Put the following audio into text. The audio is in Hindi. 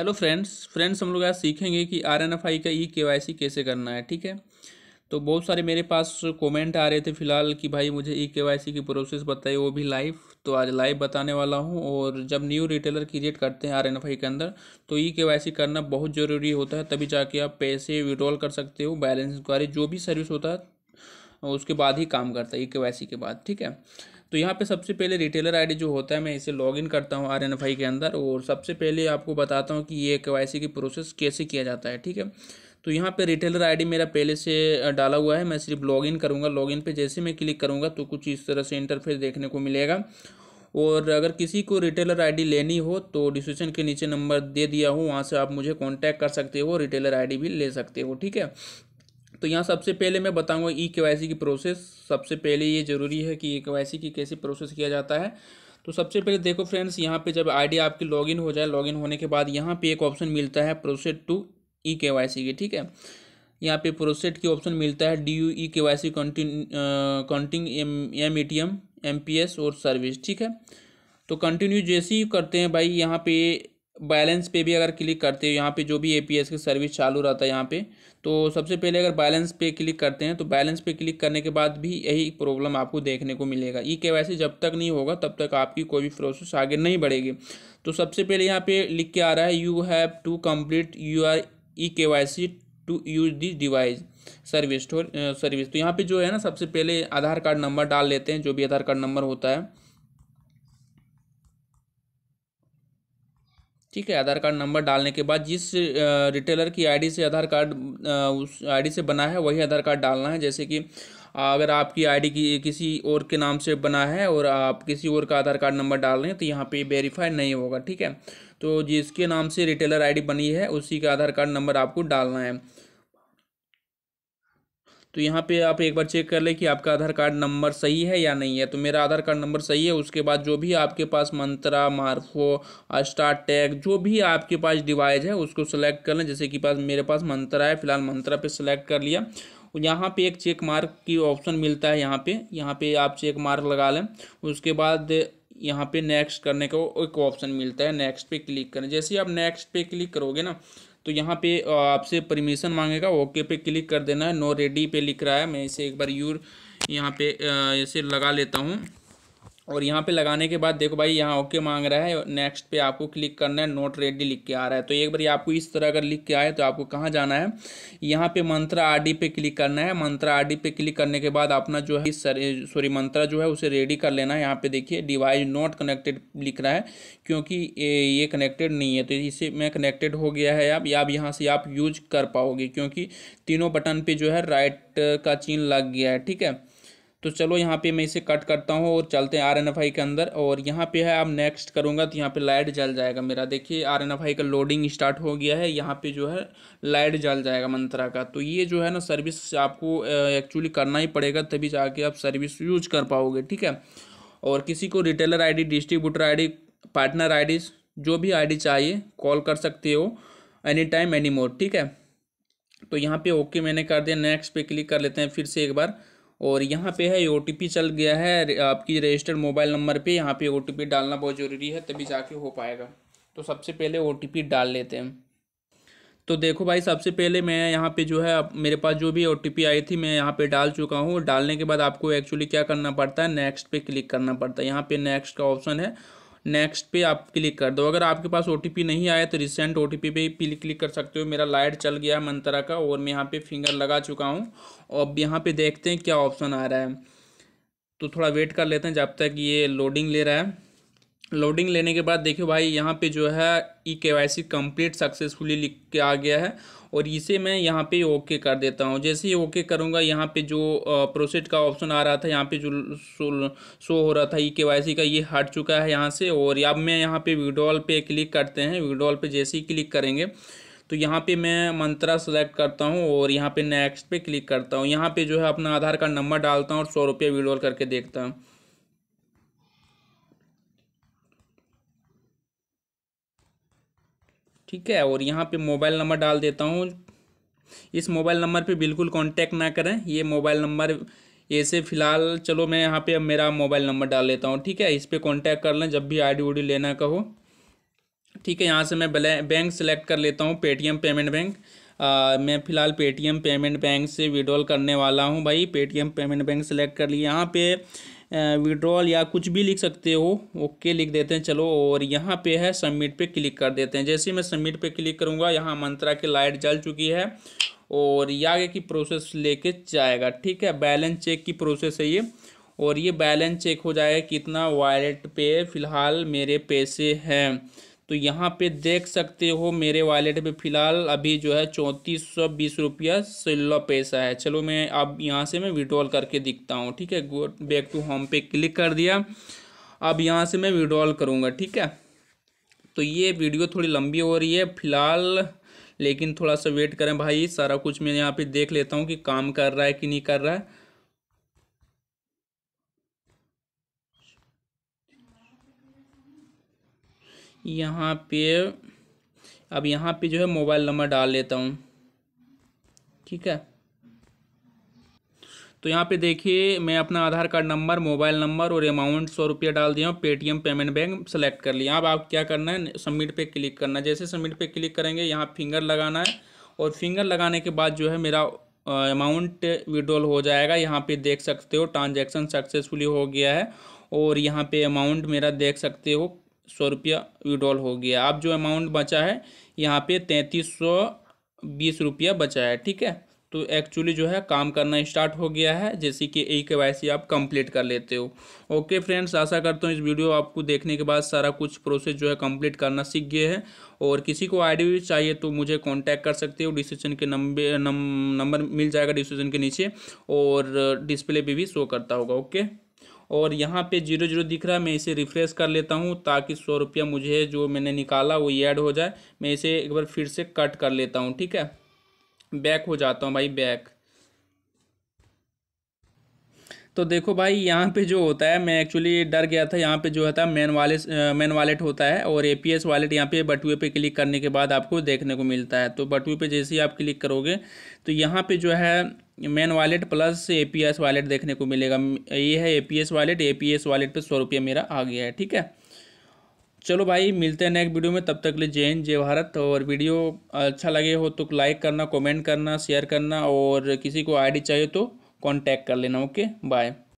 हेलो फ्रेंड्स फ्रेंड्स हम लोग आज सीखेंगे कि आर एन एफ आई का ई के वाई सी कैसे करना है ठीक है तो बहुत सारे मेरे पास कमेंट आ रहे थे फिलहाल कि भाई मुझे ई के वाई सी की प्रोसेस बताइए वो भी लाइव तो आज लाइव बताने वाला हूँ और जब न्यू रिटेलर क्रिएट करते हैं आर एन एफ आई के अंदर तो ई के वाई सी करना बहुत ज़रूरी होता है तभी जाके आप पैसे विड्रॉल कर सकते हो बैलेंस इंक्वायरी जो भी सर्विस होता है उसके बाद ही काम करता है ई के वाई सी के बाद ठीक है तो यहाँ पे सबसे पहले रिटेलर आईडी जो होता है मैं इसे लॉगिन करता हूँ आर के अंदर और सबसे पहले आपको बताता हूँ कि ये के की प्रोसेस कैसे किया जाता है ठीक है तो यहाँ पे रिटेलर आईडी मेरा पहले से डाला हुआ है मैं सिर्फ लॉग इन करूँगा लॉग इन जैसे मैं क्लिक करूँगा तो कुछ इस तरह से इंटरफेस देखने को मिलेगा और अगर किसी को रिटेलर आईडी लेनी हो तो डिस्क्रिप्शन के नीचे नंबर दे दिया हो वहाँ से आप मुझे कांटेक्ट कर सकते हो रिटेलर आईडी भी ले सकते हो ठीक है तो यहाँ सबसे पहले मैं बताऊँगा ई e के की प्रोसेस सबसे पहले ये ज़रूरी है कि ई e के की कैसे प्रोसेस किया जाता है तो सबसे पहले देखो फ्रेंड्स यहाँ पे जब आईडी आपकी लॉगिन हो जाए लॉगिन होने के बाद यहाँ पे एक ऑप्शन मिलता है processed to E K Y सी की ठीक है यहाँ पे प्रोसेड की ऑप्शन मिलता है D U E K Y C counting M M A T M M P S और सर्विस ठीक है तो कंटिन्यू जैसे ही करते हैं भाई यहाँ पे बैलेंस पे भी अगर क्लिक करते हो यहाँ पे जो भी ए पी एस की सर्विस चालू रहता है यहाँ पे तो सबसे पहले अगर बैलेंस पे क्लिक करते हैं तो बैलेंस पे क्लिक करने के बाद भी यही प्रॉब्लम आपको देखने को मिलेगा ई के जब तक नहीं होगा तब तक आपकी कोई भी प्रोसेस आगे नहीं बढ़ेगी तो सबसे पहले यहाँ पे लिख के आ रहा है you have to complete your E K Y C to use this device service service तो यहाँ पर जो है ना सबसे पहले आधार कार्ड नंबर डाल लेते हैं जो भी आधार कार्ड नंबर होता है ठीक है आधार कार्ड नंबर डालने के बाद जिस रिटेलर की आईडी से आधार कार्ड उस आईडी से बना है वही आधार कार्ड डालना है जैसे कि अगर आपकी आईडी की किसी और के नाम से बना है और आप किसी और का आधार कार्ड नंबर डाल रहे हैं तो यहाँ पे वेरीफाई नहीं होगा ठीक है तो जिसके नाम से रिटेलर आईडी बनी है उसी का आधार कार्ड नंबर आपको डालना है तो यहाँ पे आप एक बार चेक कर लें कि आपका आधार कार्ड नंबर सही है या नहीं है तो मेरा आधार कार्ड नंबर सही है उसके बाद जो भी आपके पास मंत्रा मार्फो स्टार टैग जो भी आपके पास डिवाइस है उसको सेलेक्ट कर लें जैसे कि पास मेरे पास मंत्रा है फिलहाल मंत्रा पे सेलेक्ट कर लिया यहाँ पे एक चेक मार्क की ऑप्शन मिलता है यहाँ पे यहाँ पे आप चेक मार्क लगा लें उसके बाद यहाँ पे नेक्स्ट करने का एक ऑप्शन मिलता है नेक्स्ट पे क्लिक करें जैसे ही आप नेक्स्ट पे क्लिक करोगे ना तो यहाँ पे आपसे परमिशन मांगेगा ओके पे क्लिक कर देना है नो रेडी पे लिख रहा है मैं इसे एक बार यूर यहाँ पे इसे लगा लेता हूँ और यहाँ पे लगाने के बाद देखो भाई यहाँ ओके मांग रहा है नेक्स्ट पे आपको क्लिक करना है नोट रेडी लिख के आ रहा है तो एक बार आपको इस तरह अगर लिख के आए तो आपको कहाँ जाना है यहाँ पे मंत्रा आरडी पे क्लिक करना है मंत्रा आरडी पे क्लिक करने के बाद अपना जो है सॉरी मंत्रा जो है उसे रेडी कर लेना है यहाँ पे देखिए डिवाइस नॉट कनेक्टेड लिख रहा है क्योंकि ये कनेक्टेड नहीं है तो इसे में कनेक्टेड हो गया है आप या अब यहाँ से आप यूज कर पाओगे क्योंकि तीनों बटन पर जो है राइट का चिन्ह लग गया है ठीक है तो चलो यहाँ पे मैं इसे कट करता हूँ और चलते हैं आर एन एफ आई के अंदर और यहाँ पे है अब नेक्स्ट करूँगा तो यहाँ पे लाइट जल जाएगा मेरा देखिए आर एन एफ आई का लोडिंग स्टार्ट हो गया है यहाँ पे जो है लाइट जल जाएगा मंत्रा का तो ये जो है ना सर्विस आपको एक्चुअली करना ही पड़ेगा तभी जाके आप सर्विस यूज कर पाओगे ठीक है और किसी को retailer D distributor D partner D जो भी डी चाहिए कॉल कर सकते हो एनी टाइम एनी मोर ठीक है तो यहाँ पे ओके मैंने कर दिया नेक्स्ट पे क्लिक कर लेते हैं फिर से एक बार और यहाँ पे है ओ चल गया है आपकी रजिस्टर्ड मोबाइल नंबर पे यहाँ पे ओ डालना बहुत ज़रूरी है तभी जाके हो पाएगा तो सबसे पहले ओ डाल लेते हैं तो देखो भाई सबसे पहले मैं यहाँ पे जो है मेरे पास जो भी ओ आई थी मैं यहाँ पे डाल चुका हूँ डालने के बाद आपको एक्चुअली क्या करना पड़ता है नेक्स्ट पे क्लिक करना पड़ता है यहाँ पे नेक्स्ट का ऑप्शन है नेक्स्ट पे आप क्लिक कर दो अगर आपके पास ओ नहीं आया तो रिसेंट ओ टी पे क्लिक कर सकते हो मेरा लाइट चल गया है मंत्रा का और मैं यहाँ पे फिंगर लगा चुका हूँ अब यहाँ पे देखते हैं क्या ऑप्शन आ रहा है तो थोड़ा वेट कर लेते हैं जब तक ये लोडिंग ले रहा है लोडिंग लेने के बाद देखिए भाई यहाँ पे जो है ई K Y C complete successfully लिख के आ गया है और इसे मैं यहाँ पे ओके कर देता हूँ जैसे ही ओके करूँगा यहाँ पे जो प्रोसेस का ऑप्शन आ रहा था यहाँ पे जो शो शो हो रहा था ई के वाई सी का ये हट चुका है यहाँ से और अब मैं यहाँ पे विड्रॉल पे क्लिक करते हैं विड्रॉल पे जैसे ही क्लिक करेंगे तो यहाँ पे मैं मंत्रा सेलेक्ट करता हूँ और यहाँ पे नेक्स्ट पे क्लिक करता हूँ यहाँ पे जो है अपना आधार कार्ड नंबर डालता हूँ और सौ रुपये विड्रॉल करके देखता हूँ ठीक है और यहाँ पे मोबाइल नंबर डाल देता हूँ इस मोबाइल नंबर पे बिल्कुल कांटेक्ट ना करें ये मोबाइल नंबर ऐसे फ़िलहाल चलो मैं यहाँ पे मेरा मोबाइल नंबर डाल लेता हूँ ठीक है इस पर कॉन्टैक्ट कर लें जब भी आई डी लेना कहो ठीक है यहाँ से मैं बैंक सेलेक्ट कर लेता हूँ पेटीएम पेमेंट बैंक आ, मैं फ़िलहाल पेटीएम पेमेंट बैंक से विड्रॉल करने वाला हूँ भाई पेटीएम पेमेंट बैंक सेलेक्ट कर लिए यहाँ पे विड्रॉल या कुछ भी लिख सकते हो ओके लिख देते हैं चलो और यहाँ पे है सबमिट पे क्लिक कर देते हैं जैसे मैं सबमिट पे क्लिक करूँगा यहाँ मंत्रा की लाइट जल चुकी है और ये आगे की प्रोसेस लेके जाएगा ठीक है बैलेंस चेक की प्रोसेस है ये और ये बैलेंस चेक हो जाएगा कितना वॉलेट पे फ़िलहाल मेरे पैसे हैं तो यहाँ पे देख सकते हो मेरे वॉलेट में फ़िलहाल अभी जो है चौंतीस सौ बीस रुपया सोलह पैसा है चलो मैं अब यहाँ से मैं विड्रॉल करके दिखता हूँ ठीक है गो बैक टू होम पे क्लिक कर दिया अब यहाँ से मैं विड्रॉल करूँगा ठीक है तो ये वीडियो थोड़ी लंबी हो रही है फ़िलहाल लेकिन थोड़ा सा वेट करें भाई सारा कुछ मैं यहाँ पर देख लेता हूँ कि काम कर रहा है कि नहीं कर रहा है यहाँ पे अब यहाँ पे जो है मोबाइल नंबर डाल लेता हूँ ठीक है तो यहाँ पे देखिए मैं अपना Aadhaar card number mobile number और अमाउंट सौ रुपया डाल दिया हूँ पेटीएम पेमेंट बैंक सेलेक्ट कर लिया अब आप क्या करना है सबमिट पे क्लिक करना है जैसे सबमिट पे क्लिक करेंगे यहाँ फिंगर लगाना है और फिंगर लगाने के बाद जो है मेरा अमाउंट विड्रॉल हो जाएगा यहाँ पे देख सकते हो ट्रांजेक्शन सक्सेसफुली हो गया है और यहाँ पे अमाउंट मेरा देख सकते हो सौ रुपया विड्रॉल हो गया अब जो अमाउंट बचा है यहाँ पे तैंतीस सौ बीस रुपया बचा है ठीक है तो एक्चुअली जो है काम करना स्टार्ट हो गया है जैसे कि ई के वाई सी आप कंप्लीट कर लेते हो ओके फ्रेंड्स आशा करता हूँ इस वीडियो आपको देखने के बाद सारा कुछ प्रोसेस जो है कंप्लीट करना सीख गए हैं और किसी को आईडी भी चाहिए तो मुझे कांटेक्ट कर सकते हो डिस्क्रिप्शन के नंबर नंबर मिल जाएगा डिस्क्रिप्शन के नीचे और डिस्प्ले पर भी शो करता होगा ओके और यहाँ पे जीरो जीरो दिख रहा है मैं इसे रिफ्रेश कर लेता हूँ ताकि सौ रुपया मुझे जो मैंने निकाला वो ऐड हो जाए मैं इसे एक बार फिर से कट कर लेता हूँ ठीक है बैक हो जाता हूँ भाई बैक तो देखो भाई यहाँ पे जो होता है मैं एक्चुअली डर गया था यहाँ पे जो होता है मैन वाले मैन वालेट होता है और ए पी एस वालेट यहाँ पे बटुए पे क्लिक करने के बाद आपको देखने को मिलता है तो बटुए पे जैसे ही आप क्लिक करोगे तो यहाँ पे जो है main wallet plus A P S wallet देखने को मिलेगा ये है A P S wallet A P S wallet पर सौ रुपया मेरा आ गया है ठीक है चलो भाई मिलते हैं नेक्स्ट वीडियो में तब तक के लिए जय हिंद जय भारत और वीडियो अच्छा लगे हो तो लाइक करना कमेंट करना शेयर करना और किसी को आईडी चाहिए तो कॉन्टैक्ट कर लेना ओके बाय